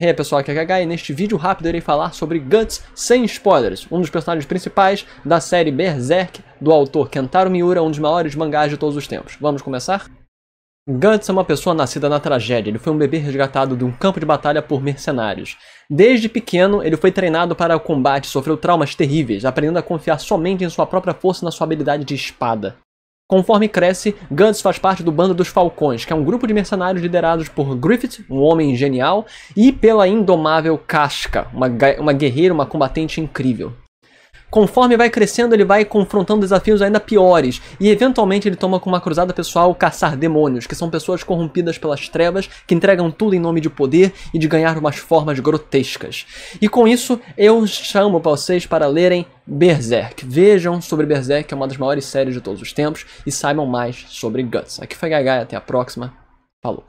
E aí pessoal, aqui é KH e neste vídeo rápido irei falar sobre Guts sem spoilers, um dos personagens principais da série Berserk do autor Kentaro Miura, um dos maiores mangás de todos os tempos. Vamos começar? Guts é uma pessoa nascida na tragédia, ele foi um bebê resgatado de um campo de batalha por mercenários. Desde pequeno, ele foi treinado para o combate, sofreu traumas terríveis, aprendendo a confiar somente em sua própria força e na sua habilidade de espada. Conforme cresce, Guts faz parte do Bando dos Falcões, que é um grupo de mercenários liderados por Griffith, um homem genial, e pela indomável Casca, uma, uma guerreira, uma combatente incrível. Conforme vai crescendo, ele vai confrontando desafios ainda piores, e eventualmente ele toma com uma cruzada pessoal caçar demônios, que são pessoas corrompidas pelas trevas, que entregam tudo em nome de poder e de ganhar umas formas grotescas. E com isso, eu chamo vocês para lerem Berserk. Vejam sobre Berserk, que é uma das maiores séries de todos os tempos, e saibam mais sobre Guts. Aqui foi Gagai, até a próxima. Falou!